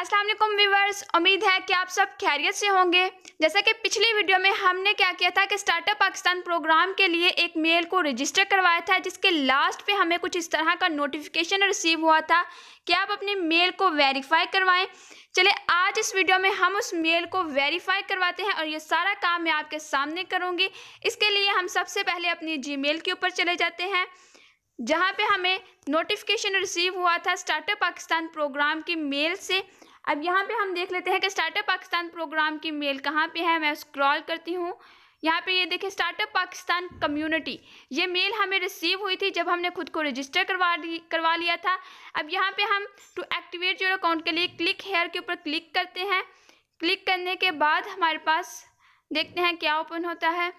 Aslam viewers उम्मीद है कि आप सब खैरियत से होंगे जैसा कि पिछली वीडियो में हमने क्या किया था कि स्टार्टअप पाकिस्तान प्रोग्राम के लिए एक मेल को रजिस्टर करवाया था जिसके लास्ट पे हमें कुछ इस तरह का नोटिफिकेशन रिसीव हुआ था कि आप अपने मेल को वेरीफाई करवाएं चले आज इस वीडियो में हम उस मेल को वेरीफाई करवाते हैं और ये सारा काम मैं आपके सामने करूँगी इसके लिए हम सबसे पहले अपनी जी के ऊपर चले जाते हैं जहाँ पे हमें नोटिफिकेशन रिसीव हुआ था स्टार्टअप पाकिस्तान प्रोग्राम की मेल से अब यहाँ पे हम देख लेते हैं कि स्टार्टअप पाकिस्तान प्रोग्राम की मेल कहाँ पे है मैं स्क्रॉल करती हूँ यहाँ पे ये देखिए स्टार्टअप पाकिस्तान कम्युनिटी ये मेल हमें रिसीव हुई थी जब हमने खुद को रजिस्टर करवा करवा लिया था अब यहाँ पे हम टू एक्टिवेट योर अकाउंट के लिए क्लिक हेयर के ऊपर क्लिक करते हैं क्लिक करने के बाद हमारे पास देखते हैं क्या ओपन होता है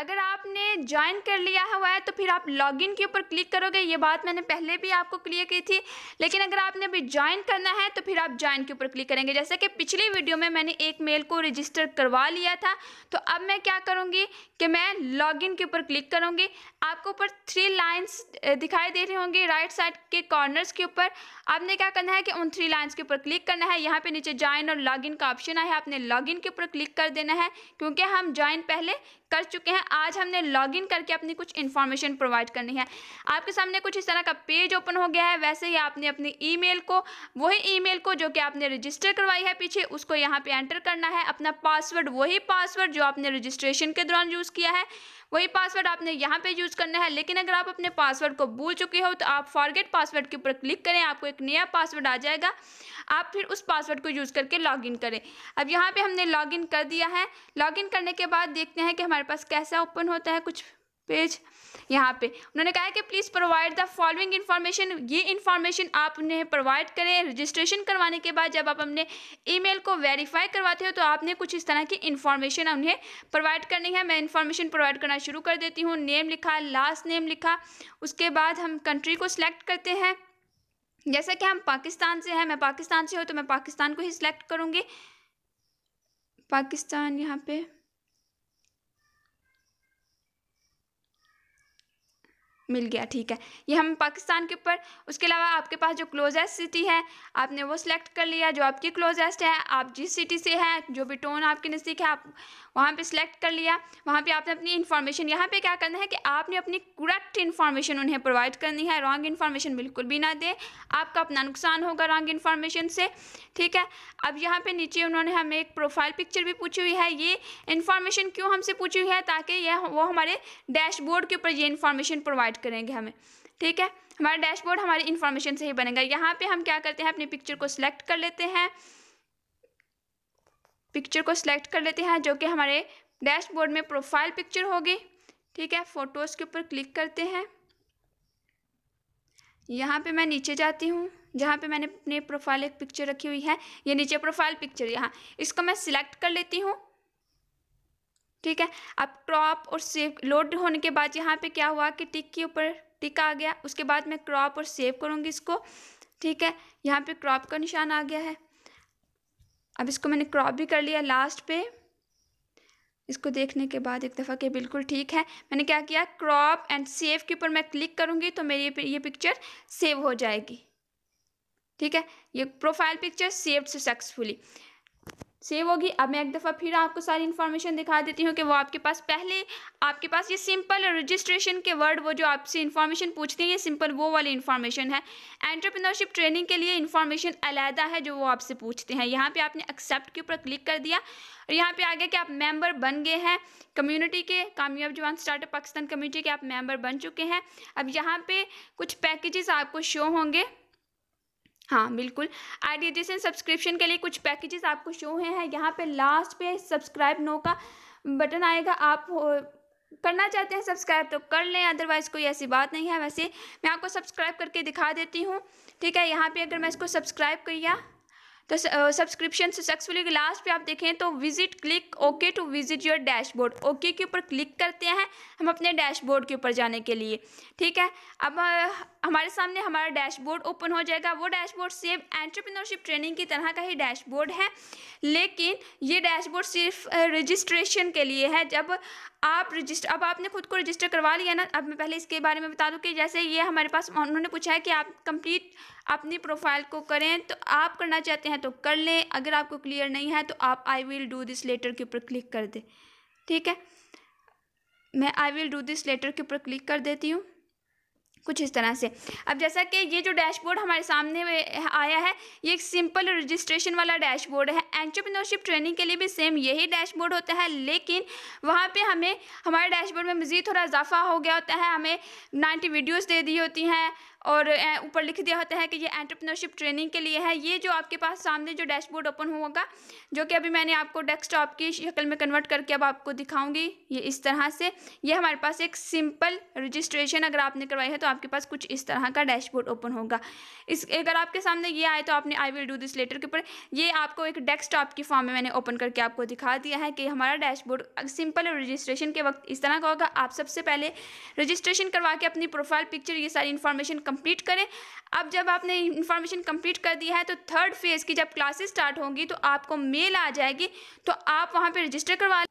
अगर आपने ज्वाइन कर लिया हुआ है तो फिर आप लॉगिन के ऊपर क्लिक करोगे ये बात मैंने पहले भी आपको क्लियर की थी लेकिन अगर आपने अभी ज्वाइन करना है तो फिर आप ज्वाइन के ऊपर क्लिक करेंगे जैसे कि पिछली वीडियो में मैंने एक मेल को रजिस्टर करवा लिया था तो अब मैं क्या करूँगी कि मैं लॉगिन के ऊपर क्लिक करूँगी आपको ऊपर थ्री लाइन्स दिखाई दे रही होंगी राइट साइड के कॉर्नर्स के ऊपर आपने क्या करना है कि उन थ्री लाइन्स के ऊपर क्लिक करना है यहाँ पर नीचे ज्वाइन और लॉगिन का ऑप्शन आया है आपने लॉगिन के ऊपर क्लिक कर देना है क्योंकि हम ज्वाइन पहले कर चुके हैं आज हमने लॉगिन करके अपनी कुछ इन्फॉर्मेशन प्रोवाइड करनी है आपके सामने कुछ इस तरह का पेज ओपन हो गया है वैसे ही आपने अपनी ईमेल को वही ईमेल को जो कि आपने रजिस्टर करवाई है पीछे उसको यहाँ पे एंटर करना है अपना पासवर्ड वही पासवर्ड जो आपने रजिस्ट्रेशन के दौरान यूज़ किया है वही पासवर्ड आपने यहाँ पे यूज़ करना है लेकिन अगर आप अपने पासवर्ड को भूल चुके हो तो आप फॉरगेट पासवर्ड के ऊपर क्लिक करें आपको एक नया पासवर्ड आ जाएगा आप फिर उस पासवर्ड को यूज़ करके लॉगिन करें अब यहाँ पे हमने लॉगिन कर दिया है लॉगिन करने के बाद देखते हैं कि हमारे पास कैसा ऐसा ओपन होता है कुछ पेज यहाँ पे उन्होंने कहा है कि please provide the following information ये इन्फॉर्मेशन आप उन्हें प्रोवाइड करें रजिस्ट्रेशन करवाने के बाद जब आप अपने ईमेल को वेरीफाई करवाते हो तो आपने कुछ इस तरह की इन्फॉर्मेशन उन्हें प्रोवाइड करनी है मैं इन्फॉर्मेशन प्रोवाइड करना शुरू कर देती हूँ नेम लिखा लास्ट नेम लिखा उसके बाद हम कंट्री को सिलेक्ट करते हैं जैसा कि हम पाकिस्तान से हैं मैं पाकिस्तान से हूँ तो मैं पाकिस्तान को ही सिलेक्ट करूँगी पाकिस्तान यहाँ पर मिल गया ठीक है ये हम पाकिस्तान के ऊपर उसके अलावा आपके पास जो क्लोजेस्ट सिटी है आपने वो सिलेक्ट कर लिया जो आपकी क्लोजेस्ट है आप जिस सिटी से हैं जो भी टोन आपके नज़दीक है आप वहाँ पे सिलेक्ट कर लिया वहाँ पे आपने अपनी इन्फॉर्मेशन यहाँ पे क्या करना है कि आपने अपनी करेक्ट इन्फॉर्मेशन उन्हें प्रोवाइड करनी है रॉन्ग इन्फॉर्मेशन बिल्कुल भी ना दें आपका अपना नुकसान होगा रॉन्ग इन्फॉर्मेशन से ठीक है अब यहाँ पर नीचे उन्होंने हमें एक प्रोफाइल पिक्चर भी पूछी हुई है ये इन्फॉर्मेशन क्यों हमसे पूछी हुई है ताकि यह वो हमारे डैशबोर्ड के ऊपर ये इन्फॉर्मेशन प्रोवाइड प्रोवाइड करेंगे हमें ठीक है हमारा डैशबोर्ड हमारी इन्फॉर्मेशन से ही बनेगा यहाँ पे हम क्या करते हैं अपनी पिक्चर को सिलेक्ट कर लेते हैं पिक्चर को सिलेक्ट कर लेते हैं जो कि हमारे डैशबोर्ड में प्रोफाइल पिक्चर होगी ठीक है फ़ोटोज़ के ऊपर क्लिक करते हैं यहाँ पे मैं नीचे जाती हूँ जहाँ पे मैंने अपने प्रोफाइल एक पिक्चर रखी हुई है ये नीचे प्रोफाइल पिक्चर यहाँ इसको मैं सिलेक्ट कर लेती हूँ ठीक है अब क्रॉप और सेव लोड होने के बाद यहाँ पे क्या हुआ कि टिक के ऊपर टिक आ गया उसके बाद मैं क्रॉप और सेव करूँगी इसको ठीक है यहाँ पे क्रॉप का निशान आ गया है अब इसको मैंने क्रॉप भी कर लिया लास्ट पे इसको देखने के बाद एक दफ़ा के बिल्कुल ठीक है मैंने क्या किया क्रॉप एंड सेव के ऊपर मैं क्लिक करूँगी तो मेरी ये पिक्चर सेव हो जाएगी ठीक है ये profile picture saved successfully save होगी अब मैं एक दफ़ा फिर आपको सारी इन्फॉर्मेशन दिखा देती हूँ कि वो आपके पास पहले आपके पास ये सिंपल रजिस्ट्रेशन के वर्ड वो जो आपसे इन्फॉर्मेशन पूछते हैं ये सिंपल वो वाली इन्फॉर्मेशन है एंटरप्रेन्योरशिप ट्रेनिंग के लिए इन्फॉर्मेशन अलहदा है जो वो आपसे पूछते हैं यहाँ पर आपने एक्सेप्ट के ऊपर क्लिक कर दिया और यहाँ पर आ गया कि आप मेम्बर बन गए हैं कम्यूनिटी के कामयाब जवान स्टार्टअप पाकिस्तान कम्युनिटी के आप मेम्बर बन चुके हैं अब यहाँ पर कुछ पैकेजेस आपको शो होंगे हाँ बिल्कुल डी एडिसन सब्सक्रिप्शन के लिए कुछ पैकेजेस आपको शो हुए हैं यहाँ पे लास्ट पे सब्सक्राइब नो का बटन आएगा आप करना चाहते हैं सब्सक्राइब तो कर लें अदरवाइज़ कोई ऐसी बात नहीं है वैसे मैं आपको सब्सक्राइब करके दिखा देती हूँ ठीक है यहाँ पे अगर मैं इसको सब्सक्राइब किया तो सब्सक्रिप्शन सक्सेसफुली लास्ट पे आप देखें तो visit click okay to visit your dashboard okay के ऊपर क्लिक करते हैं हम अपने डैशबोर्ड के ऊपर जाने के लिए ठीक है अब हमारे सामने हमारा डैशबोर्ड ओपन हो जाएगा वो डैशबोर्ड सेम एंटरप्रेन्योरशिप ट्रेनिंग की तरह का ही डैशबोर्ड है लेकिन ये डैशबोर्ड सिर्फ रजिस्ट्रेशन के लिए है जब आप रजिस्टर अब आपने खुद को रजिस्टर करवा लिया ना अब मैं पहले इसके बारे में बता दूँ कि जैसे ये हमारे पास उन्होंने पूछा है कि आप कंप्लीट अपनी प्रोफाइल को करें तो आप करना चाहते हैं तो कर लें अगर आपको क्लियर नहीं है तो आप I will do this later के ऊपर क्लिक कर दें ठीक है मैं I will do this later के ऊपर क्लिक कर देती हूँ कुछ इस तरह से अब जैसा कि ये जो डैशबोर्ड हमारे सामने आया है ये एक सिंपल रजिस्ट्रेशन वाला डैशबोर्ड है एंटरप्रीनोरशिप ट्रेनिंग के लिए भी सेम यही डैशबोर्ड होता है लेकिन वहाँ पे हमें हमारे डैशबोर्ड में मज़ीद थोड़ा इजाफा हो गया होता है हमें नाइन्टी वीडियोस दे दी होती हैं और ऊपर लिख दिया होता है कि ये एंट्रप्रनरशिप ट्रेनिंग के लिए है ये जो आपके पास सामने जो डैशबोर्ड ओपन होगा जो कि अभी मैंने आपको डेस्कटॉप की शक्ल में कन्वर्ट करके अब आपको दिखाऊंगी ये इस तरह से ये हमारे पास एक सिंपल रजिस्ट्रेशन अगर आपने करवाई है तो आपके पास कुछ इस तरह का डैशबोर्ड ओपन होगा इस अगर आपके सामने ये आए तो आपने I will do this later के ऊपर ये आपको एक डेस्कटॉप की फॉर्म में मैंने ओपन करके आपको दिखा दिया है कि हमारा डैशबोर्ड सिंपल रजिस्ट्रेशन के वक्त इस तरह का होगा आप सबसे पहले रजिस्ट्रेशन करवा के अपनी प्रोफाइल पिक्चर ये सारी इन्फॉर्मेशन कंप्लीट करें अब जब आपने इन्फॉर्मेशन कंप्लीट कर दिया है तो थर्ड फेज़ की जब क्लासेस स्टार्ट होंगी तो आपको मेल आ जाएगी तो आप वहाँ पर रजिस्टर करवा